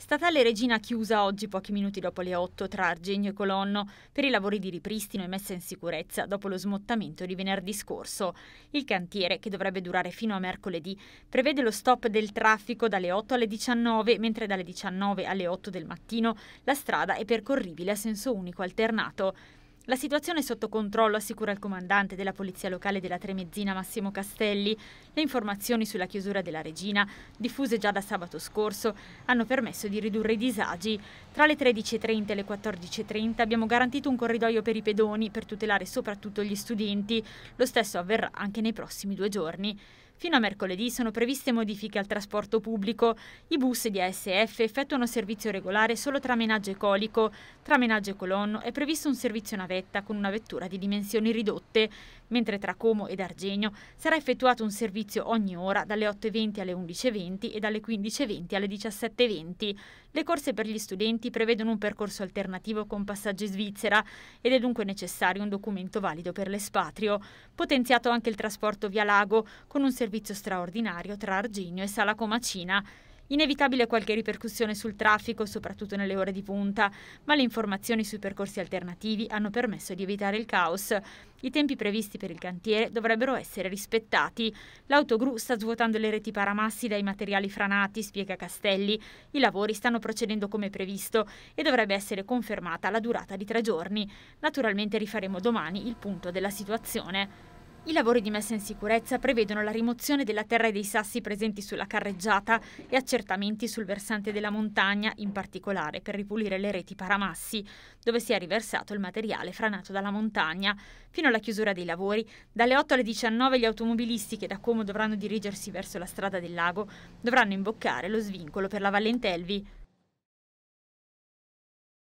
Statale Regina chiusa oggi pochi minuti dopo le 8 tra Argenio e Colonno per i lavori di ripristino e messa in sicurezza dopo lo smottamento di venerdì scorso. Il cantiere, che dovrebbe durare fino a mercoledì, prevede lo stop del traffico dalle 8 alle 19, mentre dalle 19 alle 8 del mattino la strada è percorribile a senso unico alternato. La situazione è sotto controllo, assicura il comandante della Polizia Locale della Tremezzina Massimo Castelli. Le informazioni sulla chiusura della Regina, diffuse già da sabato scorso, hanno permesso di ridurre i disagi. Tra le 13.30 e le 14.30 abbiamo garantito un corridoio per i pedoni per tutelare soprattutto gli studenti. Lo stesso avverrà anche nei prossimi due giorni. Fino a mercoledì sono previste modifiche al trasporto pubblico. I bus di ASF effettuano servizio regolare solo tra Menaggio e Colico. Tra Menaggio e Colonno è previsto un servizio navetta con una vettura di dimensioni ridotte, mentre tra Como ed Argenio sarà effettuato un servizio ogni ora dalle 8.20 alle 11.20 e dalle 15.20 alle 17.20. Le corse per gli studenti prevedono un percorso alternativo con passaggio in Svizzera ed è dunque necessario un documento valido per l'espatrio. Potenziato anche il trasporto via lago con un servizio servizio straordinario tra Arginio e Sala Comacina. Inevitabile qualche ripercussione sul traffico, soprattutto nelle ore di punta, ma le informazioni sui percorsi alternativi hanno permesso di evitare il caos. I tempi previsti per il cantiere dovrebbero essere rispettati. L'autogru sta svuotando le reti paramassi dai materiali franati, spiega Castelli. I lavori stanno procedendo come previsto e dovrebbe essere confermata la durata di tre giorni. Naturalmente rifaremo domani il punto della situazione. I lavori di messa in sicurezza prevedono la rimozione della terra e dei sassi presenti sulla carreggiata e accertamenti sul versante della montagna, in particolare per ripulire le reti paramassi, dove si è riversato il materiale franato dalla montagna. Fino alla chiusura dei lavori, dalle 8 alle 19 gli automobilisti che da Como dovranno dirigersi verso la strada del lago dovranno imboccare lo svincolo per la Valle Intelvi.